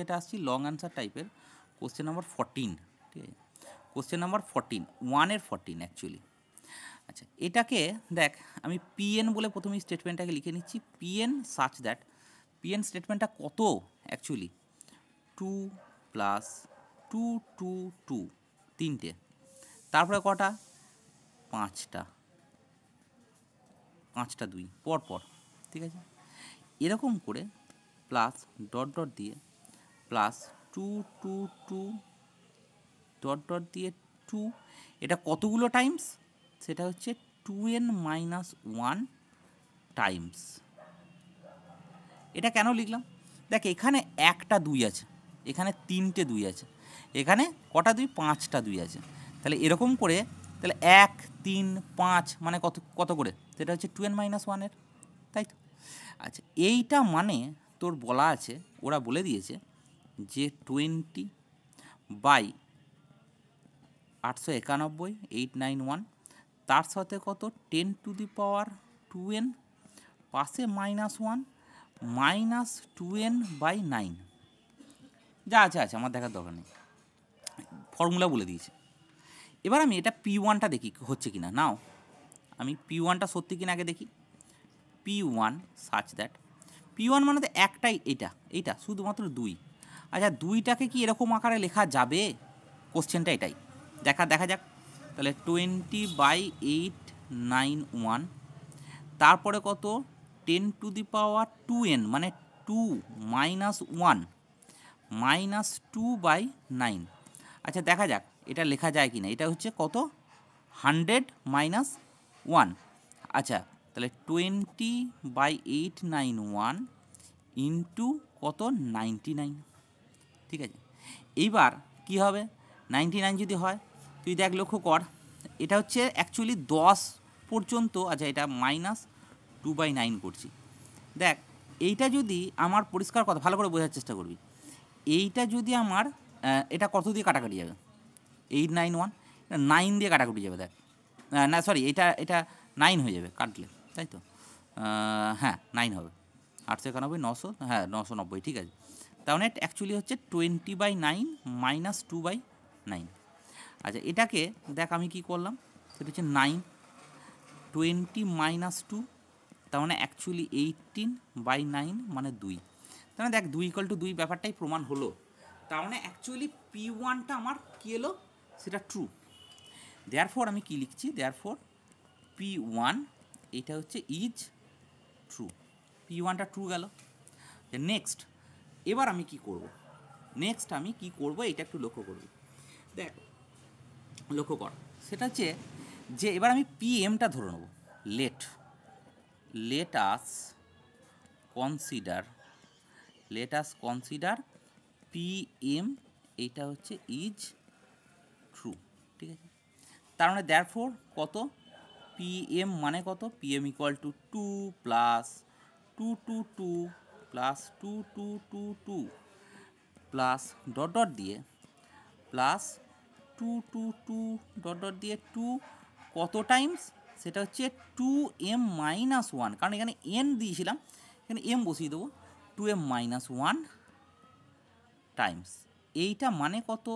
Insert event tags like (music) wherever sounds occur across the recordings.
এটা আসছি long answer টাইপের কোশ্চেন নাম্বার ফর্টিন ঠিক আছে কোশ্চেন নাম্বার ফর্টিন ওয়ানের ফর্টিন অ্যাকচুয়ালি আচ্ছা এটাকে দেখ আমি পিএন বলে প্রথমে স্টেটমেন্টটাকে লিখে নিচ্ছি পিএন সাচ দ্যাট পিএন স্টেটমেন্টটা কত actually two plus two two two তিনটে তারপরে কটা পাঁচটা পাঁচটা দুই পরপর ঠিক আছে এরকম করে প্লাস ডট ডট দিয়ে plus two two two dot dot দিয়ে টু এটা কতগুলো টাইমস সেটা হচ্ছে two N minus one times এটা কেন লিখলাম দেখ এখানে একটা দুই আছে এখানে তিনটে দুই আছে এখানে কটা দুই পাঁচটা দুই আছে তাহলে এরকম করে তাহলে এক তিন পাঁচ মানে কত কত করে সেটা হচ্ছে টু এন মাইনাস ওয়ানের তাই তো আচ্ছা এইটা মানে তোর বলা আছে ওরা বলে দিয়েছে যে টোয়েন্টি বাই আটশো একানব্বই এইট নাইন ওয়ান তার সাথে কত ten to the power two N পাশে minus one minus two N by nine যা আছে আছে আমার দেখার দরকার নেই ফর্মুলা বলে দিয়েছে এবার আমি এটা পি ওয়ানটা দেখি হচ্ছে কি না নাও আমি পি ওয়ানটা সত্যি কিনা আগে দেখি P one such that P one মানে তো একটাই এটা এইটা শুধুমাত্র দুই আচ্ছা দুইটাকে কি এরকম আকারে লেখা যাবে কোশ্চেনটা এটাই দেখা দেখা যাক তাহলে twenty by eight nine one তারপরে কত ten to the power two N মানে two minus one minus two by nine আচ্ছা দেখা যাক এটা লেখা যায় কি না এটা হচ্ছে কত হান্ড্রেড মাইনাস ওয়ান আচ্ছা তাহলে twenty by eight nine one into কত নাইনটি নাইন ঠিক আছে এইবার কি হবে নাইনটি নাইন যদি হয় তুই দেখ লক্ষ্য কর এটা হচ্ছে অ্যাকচুয়ালি দশ পর্যন্ত আচ্ছা এটা মাইনাস টু বাই নাইন করছি দেখ এইটা যদি আমার পরিষ্কার কথা ভালো করে বোঝার চেষ্টা করবি এইটা যদি আমার এটা কত দিয়ে কাটাকাটি যাবে এইট নাইন ওয়ান নাইন দিয়ে কাটাকুটি যাবে দেখ না সরি এটা এটা নাইন হয়ে যাবে কাটলে তাই তো হ্যাঁ নাইন হবে আটশো একানব্বই নশো হ্যাঁ নশো নব্বই ঠিক আছে তার মানে অ্যাকচুয়ালি হচ্ছে twenty by nine minus two by nine আচ্ছা এটাকে দেখ আমি কি করলাম সেটা হচ্ছে নাইন টোয়েন্টি মাইনাস টু তার মানে অ্যাকচুয়ালি এইটিন বাই নাইন মানে দুই তার মানে দেখ দুই ইকাল টু দুই ব্যাপারটাই প্রমাণ হলো তার মানে অ্যাকচুয়ালি পি ওয়ানটা আমার কী এলো সেটা ট্রু দেয়ার ফোর আমি কী লিখছি দেয়ার ফোর পি ওয়ান এটা হচ্ছে ইজ ট্রু পি ওয়ানটা ট্রু গেল নেক্সট এবার আমি কি করব। নেক্সট আমি কি করব এটা একটু লক্ষ্য করবি দেখ লক্ষ্য কর সেটা হচ্ছে যে এবার আমি পিএমটা ধরে নেব let let us consider let us consider PM এইটা হচ্ছে ইজ ট্রু ঠিক আছে তার মানে দ্যার ফোর কত পিএম মানে কত PM equal to two plus two two two plus two two two two plus dot dot দিয়ে plus two two two dot dot দিয়ে টু কত টাইমস সেটা হচ্ছে টু এম মাইনাস ওয়ান কারণ এখানে এন দিয়েছিলাম এখানে এম বসিয়ে দেবো two M minus one times এইটা মানে কত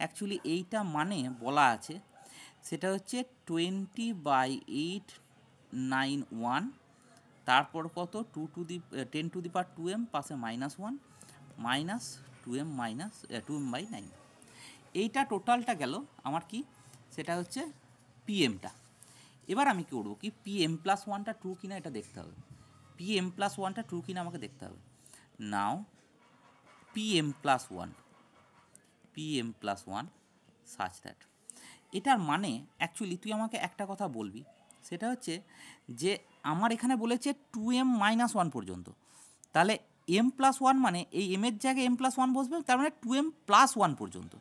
অ্যাকচুয়ালি এইটা মানে বলা আছে সেটা হচ্ছে twenty by eight nine one তারপর কত two to the ten to the power two M পাশে minus one minus two M minus two M by nine এইটা টোটালটা গেল আমার কি সেটা হচ্ছে পিএমটা এবার আমি করব কি পি এম প্লাস ওয়ানটা ট্রু কিনা এটা দেখতে হবে পি এম প্লাস ওয়ানটা ট্রু কিনা আমাকে দেখতে হবে now P M plus one P M plus one such that এটার মানে অ্যাকচুয়ালি তুই আমাকে একটা কথা বলবি সেটা হচ্ছে যে আমার এখানে বলেছে টু এম মাইনাস ওয়ান পর্যন্ত তাহলে এম প্লাস ওয়ান মানে এই এমের জায়গায় এম প্লাস ওয়ান বসবে তার মানে টু এম প্লাস ওয়ান পর্যন্ত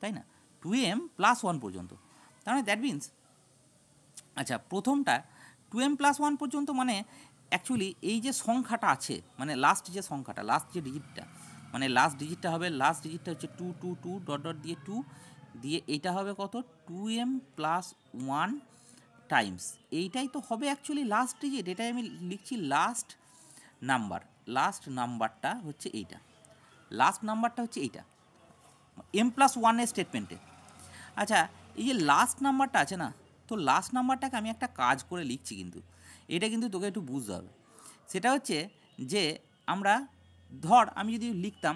তাই না টু এম প্লাস ওয়ান পর্যন্ত তার মানে দ্যাট মিন্স আচ্ছা প্রথমটা টু এম প্লাস ওয়ান পর্যন্ত মানে অ্যাকচুয়ালি এই যে সংখ্যাটা আছে মানে লাস্ট যে সংখ্যাটা লাস্ট যে ডিজিটটা মানে লাস্ট ডিজিটটা হবে লাস্ট ডিজিটটা হচ্ছে two two two dot dot দিয়ে টু দিয়ে এইটা হবে কত two M plus one times এইটাই তো হবে অ্যাকচুয়ালি লাস্ট ডিজিট এটাই আমি লিখছি লাস্ট নাম্বার লাস্ট নাম্বারটা হচ্ছে এইটা লাস্ট নাম্বারটা হচ্ছে এইটা এম প্লাস ওয়ানের স্টেটমেন্টে আচ্ছা এই যে লাস্ট নাম্বারটা আছে না তো লাস্ট নাম্বারটাকে আমি একটা কাজ করে লিখছি কিন্তু এটা কিন্তু তোকে একটু বুঝতে হবে সেটা হচ্ছে যে আমরা ধর আমি যদি লিখতাম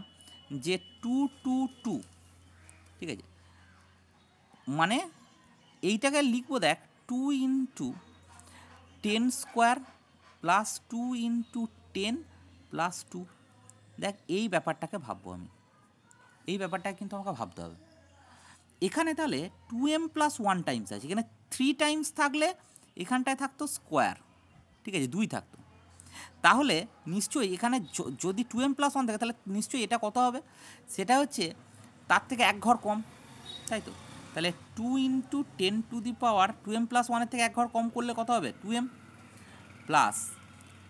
যে টু টু টু ঠিক আছে মানে এইটাকে লিখবো দেখ two into ten square plus two into ten plus two দেখ এই ব্যাপারটাকে ভাববো আমি এই ব্যাপারটাকে কিন্তু আমাকে ভাবতে হবে এখানে তাহলে two M plus one times আছে এখানে থ্রি টাইমস থাকলে এখানটায় থাকতো স্কোয়ার ঠিক আছে দুই থাকতো তাহলে নিশ্চয়ই এখানে যদি টু এম প্লাস ওয়ান থাকে তাহলে নিশ্চয়ই এটা কত হবে সেটা হচ্ছে তার থেকে এক ঘর কম তাই তো তাহলে two into ten to the power two M plus ওয়ানের থেকে এক ঘর কম করলে কত হবে two M plus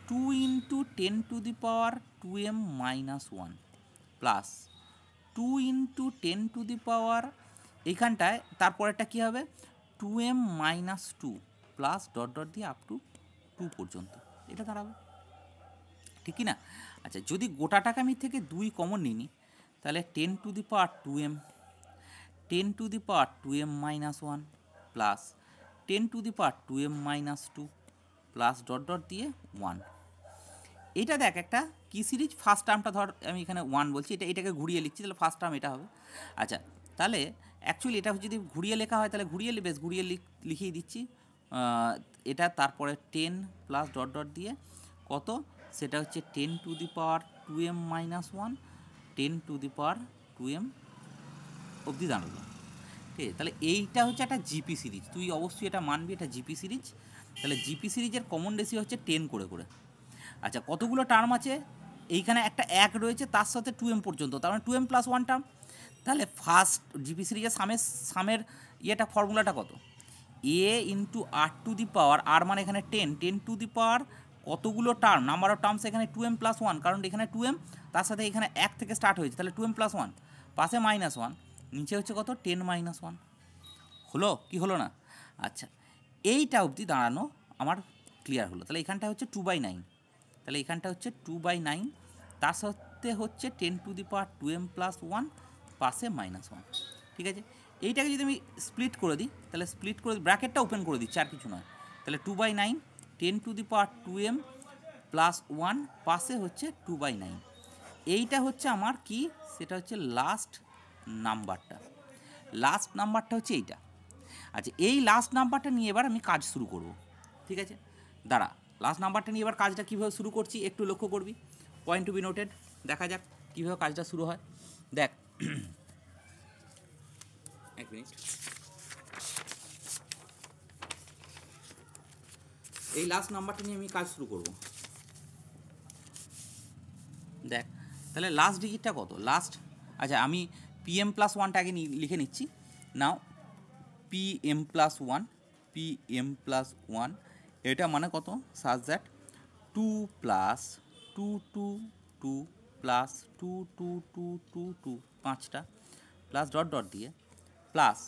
two into ten to the power two M minus one plus two into ten to the power এইখানটায় তারপরেরটা কী হবে two M minus two plus dot dot দিয়ে আপ টু টু পর্যন্ত এটা দাঁড়াবে ঠিকই না আচ্ছা যদি গোটা টাকা আমি থেকে দুই কমন নিই তাহলে ten to the power two M ten to the power two M minus one plus ten to the power two M minus two plus dot dot দিয়ে ওয়ান এটা দেখ একটা কি সিরিজ ফার্স্ট টার্মটা ধর আমি এখানে ওয়ান বলছি এটা এটাকে ঘুরিয়ে লিখছি তাহলে ফার্স্ট টার্ম এটা হবে আচ্ছা তাহলে অ্যাকচুয়ালি এটা যদি ঘুরিয়ে লেখা হয় তাহলে ঘুরিয়ে বেশ ঘুরিয়ে লিখিয়ে দিচ্ছি এটা তারপরে টেন প্লাস ডট ডট দিয়ে কত সেটা হচ্ছে ten to the power two M minus one ten to the power two M অবধি দাঁড়ালো ঠিক আছে তাহলে এইটা হচ্ছে একটা জিপি সিরিজ তুই অবশ্যই এটা মানবি এটা জিপি সিরিজ তাহলে জিপি সিরিজের কমন রেশিও হচ্ছে টেন করে করে আচ্ছা কতগুলো টার্ম আছে এইখানে একটা এক রয়েছে তার সাথে টু এম পর্যন্ত তার মানে two M plus one term তাহলে ফার্স্ট জিপি সিরিজের সামের সামের ইয়েটা ফর্মুলাটা কত এ ইন্টু আর টু দি পাওয়ার আর মানে এখানে ten ten to the power কতগুলো টার্ম নাম্বার অফ টার্মস এখানে টু এম প্লাস ওয়ান কারণ এখানে টু এম তার সাথে এখানে এক থেকে স্টার্ট হয়েছে তাহলে টু এম প্লাস ওয়ান পাশে মাইনাস ওয়ান নিচে হচ্ছে কত টেন মাইনাস ওয়ান হলো কি হলো না আচ্ছা এইটা অবধি দাঁড়ানো আমার ক্লিয়ার হলো তাহলে এখানটা হচ্ছে টু বাই নাইন তাহলে এখানটা হচ্ছে টু বাই নাইন তার সত্ত্বে হচ্ছে ten to the power two M plus one পাশে মাইনাস ওয়ান ঠিক আছে এইটাকে যদি আমি স্প্লিট করে দিই তাহলে স্প্লিট করে ব্র্যাকেটটা ওপেন করে দিচ্ছি আর কিছু নয় তাহলে two by nine ten to the power two M plus one পাশে হচ্ছে টু বাই নাইন এইটা হচ্ছে আমার কি সেটা হচ্ছে লাস্ট নাম্বারটা লাস্ট নাম্বারটা হচ্ছে এইটা আচ্ছা এই লাস্ট নাম্বারটা নিয়ে এবার আমি কাজ শুরু করব ঠিক আছে দাঁড়া লাস্ট নাম্বারটা নিয়ে এবার কাজটা কীভাবে শুরু করছি একটু লক্ষ্য করবি পয়েন্ট টু বি নোটেড দেখা যাক কীভাবে কাজটা শুরু হয় দেখ (clears throat) এক মিনিট এই লাস্ট নাম্বারটা নিয়ে আমি কাজ শুরু করব দেখ তাহলে লাস্ট ডিজিটটা কত লাস্ট আচ্ছা আমি পি এম প্লাস ওয়ানটা আগে লিখে নিচ্ছি now P M plus one P M plus one এটা মানে কত such that two plus two two two plus two two two two two পাঁচটা প্লাস ডট ডট দিয়ে plus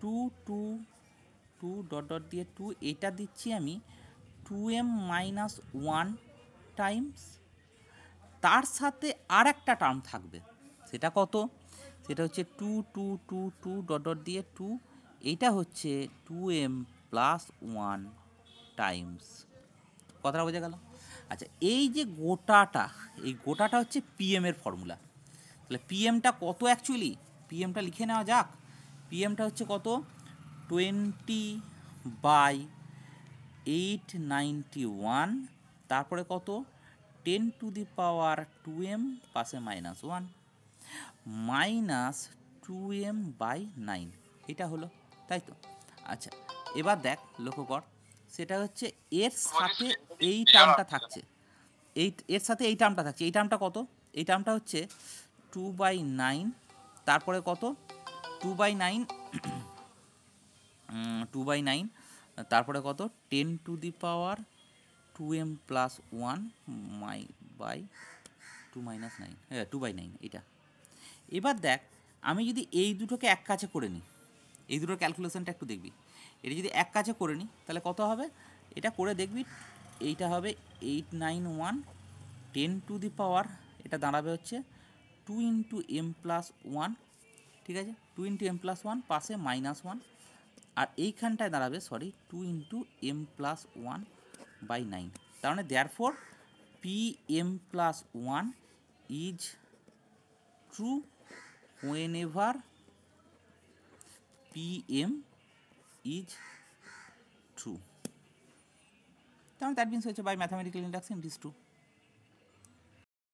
two two two dot dot দিয়ে two এটা দিচ্ছি আমি two M minus one times তার সাথে আর একটা টার্ম থাকবে সেটা কত সেটা হচ্ছে two two two two dot dot দিয়ে টু এইটা হচ্ছে two M plus one times কথাটা বোঝা গেল আচ্ছা এই যে গোটাটা এই গোটাটা হচ্ছে পিএমের ফর্মুলা তাহলে পিএমটা কত অ্যাকচুয়ালি পিএমটা লিখে নেওয়া যাক পিএমটা হচ্ছে কত twenty by eight ninety one তারপরে কত ten to the power two M পাশে minus one minus two M by nine এটা হলো তাই তো আচ্ছা এবার দেখ লক্ষ্য কর সেটা হচ্ছে এর সাথে এই টার্মটা থাকছে এই এর সাথে এই টার্মটা থাকছে এই টার্মটা কত এই টার্মটা হচ্ছে টু বাই নাইন তারপরে কত two by nine two by nine তারপরে কত ten to the power two M plus one my by two minus nine হ্যাঁ টু বাই নাইন এটা এবার দেখ আমি যদি এই দুটোকে এক কাছে করে নিই এই দুটোর ক্যালকুলেশনটা একটু দেখবি এটা যদি এক কাছে করে নিই তাহলে কত হবে এটা করে দেখবি এইটা হবে eight nine one ten to the power এটা দাঁড়াবে হচ্ছে two into M plus one ঠিক আছে two into M plus one পাশে মাইনাস ওয়ান আর এইখানটায় দাঁড়াবে sorry two into M plus one by nine তার মানে therefore P M plus one is true whenever pm is true তাহলে that means হচ্ছে by mathematical induction it is true